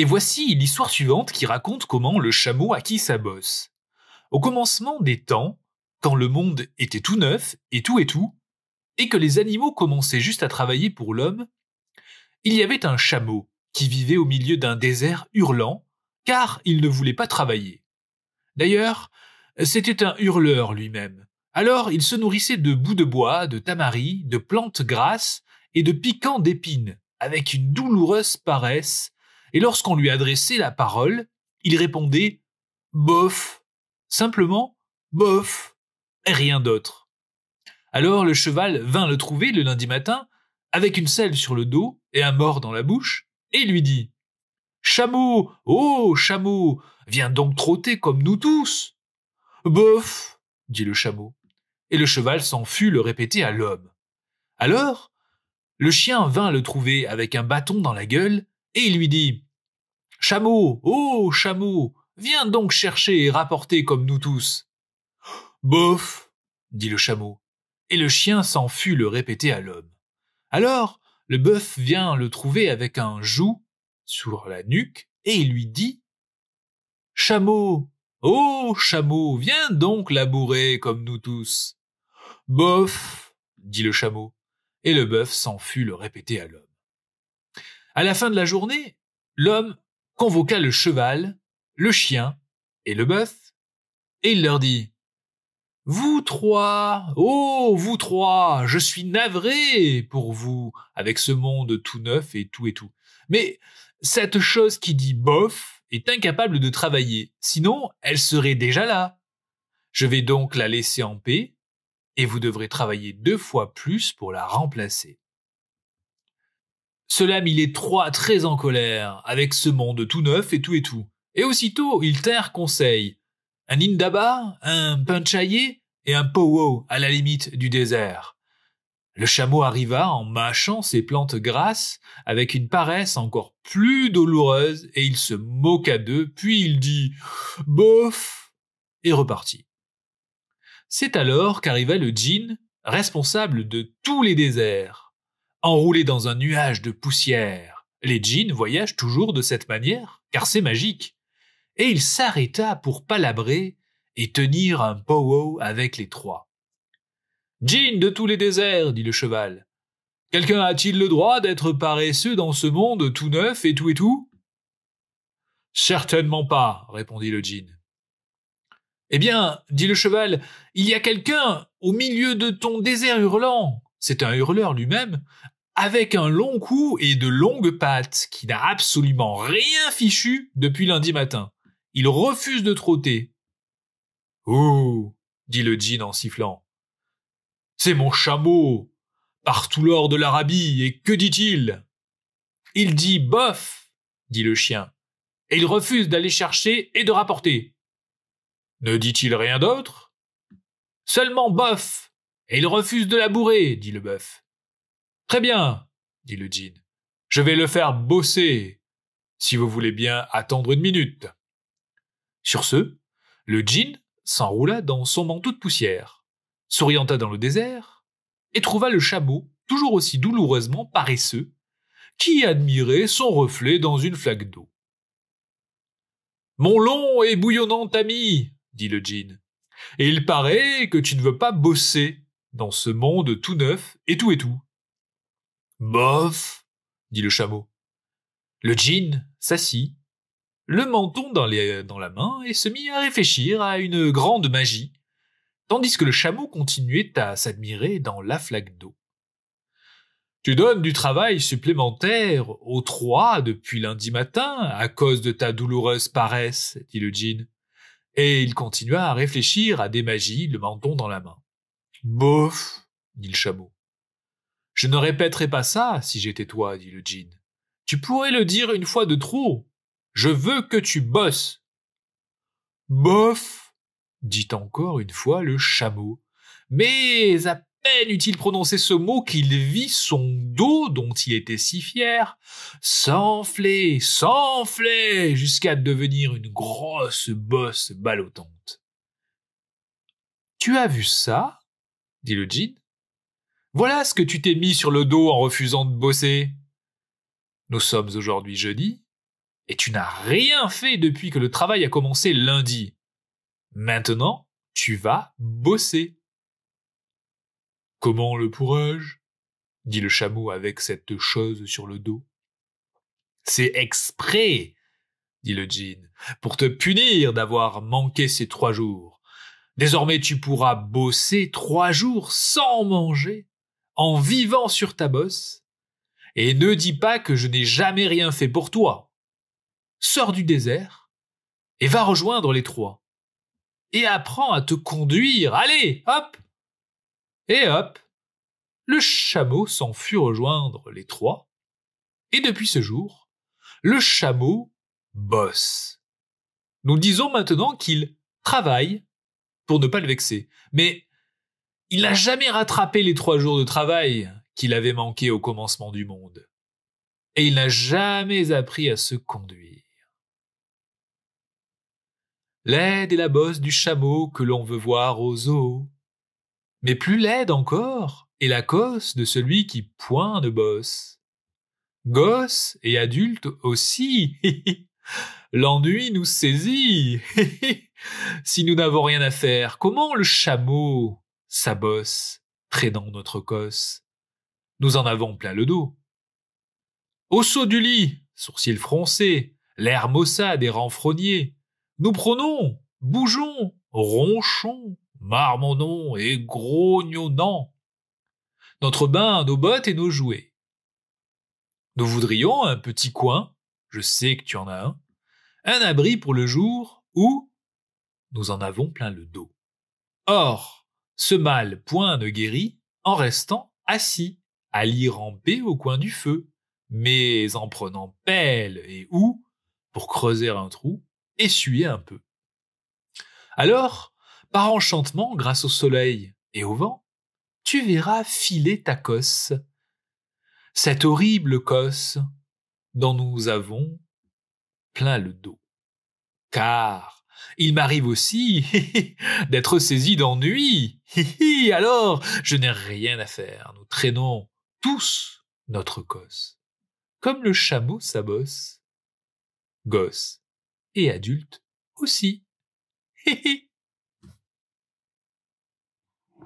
Et voici l'histoire suivante qui raconte comment le chameau acquit sa bosse. Au commencement des temps, quand le monde était tout neuf et tout et tout, et que les animaux commençaient juste à travailler pour l'homme, il y avait un chameau qui vivait au milieu d'un désert hurlant, car il ne voulait pas travailler. D'ailleurs, c'était un hurleur lui-même. Alors il se nourrissait de bouts de bois, de tamaris, de plantes grasses et de piquants d'épines, avec une douloureuse paresse et lorsqu'on lui adressait la parole, il répondait bof, simplement bof, et rien d'autre. Alors le cheval vint le trouver le lundi matin, avec une selle sur le dos et un mort dans la bouche, et lui dit Chameau, oh chameau, viens donc trotter comme nous tous. Bof, dit le chameau, et le cheval s'en fut le répéter à l'homme. Alors, le chien vint le trouver avec un bâton dans la gueule et il lui dit Chameau, oh chameau, viens donc chercher et rapporter comme nous tous. Bof, dit le chameau, et le chien s'en fut le répéter à l'homme. Alors, le bœuf vient le trouver avec un joug sur la nuque, et il lui dit Chameau, oh chameau, viens donc labourer comme nous tous. Bof, dit le chameau, et le bœuf s'en fut le répéter à l'homme. À la fin de la journée, l'homme convoqua le cheval, le chien et le bœuf, et il leur dit Vous trois, oh vous trois, je suis navré pour vous avec ce monde tout neuf et tout et tout. Mais cette chose qui dit bof est incapable de travailler, sinon elle serait déjà là. Je vais donc la laisser en paix, et vous devrez travailler deux fois plus pour la remplacer. Cela mit les trois très en colère, avec ce monde tout neuf et tout et tout. Et aussitôt, ils tinrent conseil. Un Indaba, un Panchaye et un Powo à la limite du désert. Le chameau arriva en mâchant ses plantes grasses avec une paresse encore plus douloureuse et il se moqua d'eux, puis il dit bof et repartit. C'est alors qu'arriva le djinn, responsable de tous les déserts. Enroulés dans un nuage de poussière, les djinns voyagent toujours de cette manière, car c'est magique. Et il s'arrêta pour palabrer et tenir un pow-wow avec les trois. Djinn de tous les déserts, dit le cheval. Quelqu'un a-t-il le droit d'être paresseux dans ce monde tout neuf et tout et tout Certainement pas, répondit le djinn. Eh bien, dit le cheval, il y a quelqu'un au milieu de ton désert hurlant c'est un hurleur lui-même, avec un long cou et de longues pattes, qui n'a absolument rien fichu depuis lundi matin. Il refuse de trotter. Ouh !» dit le djinn en sifflant. C'est mon chameau, partout l'or de l'Arabie, et que dit-il Il dit bof, dit le chien, et il refuse d'aller chercher et de rapporter. Ne dit-il rien d'autre Seulement bof, et il refuse de labourer, dit le bœuf. Très bien, dit le djinn. Je vais le faire bosser, si vous voulez bien attendre une minute. Sur ce, le djinn s'enroula dans son manteau de poussière, s'orienta dans le désert, et trouva le chameau toujours aussi douloureusement paresseux, qui admirait son reflet dans une flaque d'eau. Mon long et bouillonnant ami, dit le djinn, il paraît que tu ne veux pas bosser dans ce monde tout neuf et tout et tout. Bof dit le chameau. Le djinn s'assit, le menton dans, la main et se mit à réfléchir à une grande magie, tandis que le chameau continuait à s'admirer dans la flaque d'eau. Tu donnes du travail supplémentaire aux trois depuis lundi matin à cause de ta douloureuse paresse, dit le djinn. Et il continua à réfléchir à des magies, le menton dans la main. Bof, dit le chameau. Je ne répéterai pas ça si j'étais toi, dit le djinn. Tu pourrais le dire une fois de trop. Je veux que tu bosses. Bof, dit encore une fois le chameau. Mais à peine eut-il prononcé ce mot qu'il vit son dos, dont il était si fier, s'enfler, s'enfler, jusqu'à devenir une grosse bosse ballottante. Tu as vu ça? dit le djinn. Voilà ce que tu t'es mis sur le dos en refusant de bosser. Nous sommes aujourd'hui jeudi, et tu n'as rien fait depuis que le travail a commencé lundi. Maintenant, tu vas bosser. Comment le pourrais-je dit le chameau avec cette chose sur le dos. C'est exprès, dit le djinn, pour te punir d'avoir manqué ces trois jours. Désormais, tu pourras bosser trois jours sans manger, en vivant sur ta bosse, et ne dis pas que je n'ai jamais rien fait pour toi. Sors du désert et va rejoindre les trois. Et apprends à te conduire. Allez, hop Et hop Le chameau s'en fut rejoindre les trois. Et depuis ce jour, le chameau bosse. Nous disons maintenant qu'il travaille pour ne pas le vexer. Mais il n'a jamais rattrapé les trois jours de travail qu'il avait manqué au commencement du monde. Et il n'a jamais appris à se conduire. Laide est la bosse du chameau que l'on veut voir aux eaux. Mais plus laide encore est la cosse de celui qui point de bosse. Gosse et adulte aussi. L'ennui nous saisit. si nous n'avons rien à faire, comment le chameau s'abosse, traînant notre cosse Nous en avons plein le dos. Au saut du lit, sourcils froncés, l'air maussade et renfrogné, nous prenons, bougeons, ronchons, marmonnons et grognonnons. Notre bain, nos bottes et nos jouets. Nous voudrions un petit coin je sais que tu en as un, un abri pour le jour où nous en avons plein le dos. Or, ce mal point ne guérit en restant assis, à en paix au coin du feu, mais en prenant pelle et houe pour creuser un trou, essuyer un peu. Alors, par enchantement, grâce au soleil et au vent, tu verras filer ta cosse. Cette horrible cosse dont nous avons plein le dos. Car il m'arrive aussi d'être saisi d'ennui. Alors, je n'ai rien à faire. Nous traînons tous notre cosse, Comme le chameau sa bosse. Gosse et adulte aussi.